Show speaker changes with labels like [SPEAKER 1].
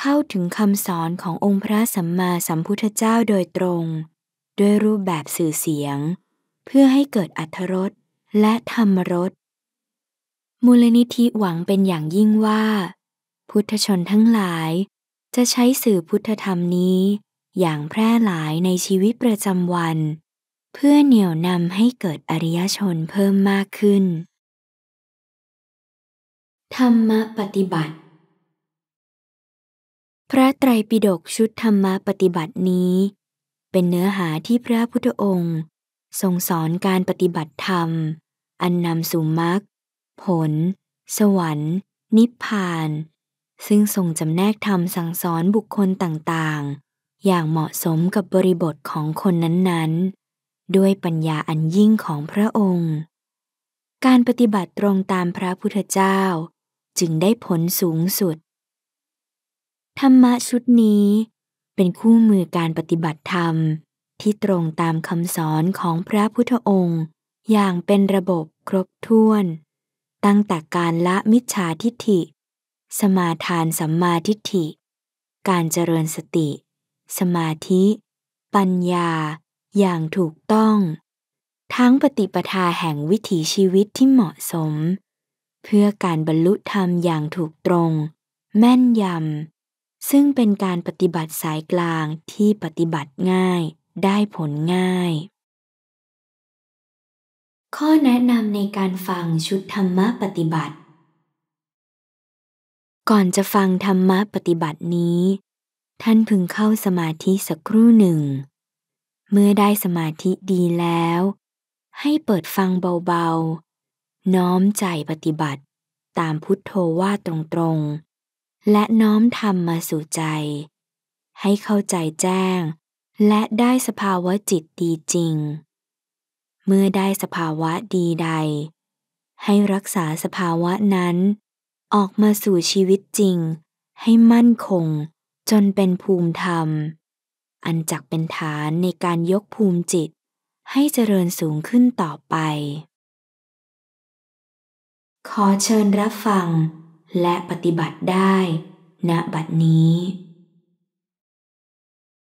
[SPEAKER 1] เข้าถึงคำสอนขององค์พระสัมมาสัมพุทธเจ้าโดยตรง ด้วยรูปแบบสื่อเสียง เพื่อให้เกิดอัธรสและธรรมรสมูลนิธิหวังเป็นอย่างยิ่งว่า พุทธชนทั้งหลายจะใช้สื่อพุทธธรรมนี้ อย่างแพร่หลายในชีวิตประจำวัน เพื่อเหนี่ยวนำให้เกิดอริยชนเพิ่มมากขึ้น ธรรมปฏิบัติพระไตรปิฎกชุดธรรมปฏิบัตินี้ เป็นเนื้อหาที่พระพุทธองค์ทรงสอนการปฏิบัติธรรม อันนำสู่มรรคผล สวรรค์ นิพพาน ซึ่งทรงจำแนกธรรมสั่งสอนบุคคลต่างๆ อย่างเหมาะสมกับบริบทของคนนั้นๆ ด้วยปัญญาอันยิ่งของพระองค์ การปฏิบัติตรงตามพระพุทธเจ้าจึงได้ผลสูงสุดธรรมะชุดนี้เป็นคู่มือการปฏิบัติธรรมที่ตรงตามคำสอนของพระพุทธองค์ อย่างเป็นระบบครบถ้วน ตั้งแต่การละมิจฉาทิฏฐิ สมาทานสัมมาทิฏฐิ การเจริญสติ สมาธิ ปัญญาอย่างถูกต้อง ทั้งปฏิปทาแห่งวิถีชีวิตที่เหมาะสม เพื่อการบรรลุธรรมอย่างถูกตรง แม่นยำซึ่งเป็นการปฏิบัติสายกลางที่ปฏิบัติง่ายได้ผลง่าย ข้อแนะนำในการฟังชุดธรรมะปฏิบัติ ก่อนจะฟังธรรมะปฏิบัตินี้ ท่านพึงเข้าสมาธิสักครู่หนึ่ง เมื่อได้สมาธิดีแล้วให้เปิดฟังเบาๆ น้อมใจปฏิบัติตามพุทโธว่าตรงๆและน้อมธรรมมาสู่ใจ ให้เข้าใจแจ้ง และได้สภาวะจิตดีจริง เมื่อได้สภาวะดีใด ให้รักษาสภาวะนั้น ออกมาสู่ชีวิตจริง ให้มั่นคงจนเป็นภูมิธรรม อันจักเป็นฐานในการยกภูมิจิตให้เจริญสูงขึ้นต่อไป ขอเชิญรับฟังและปฏิบัติได้ ณบัดนี้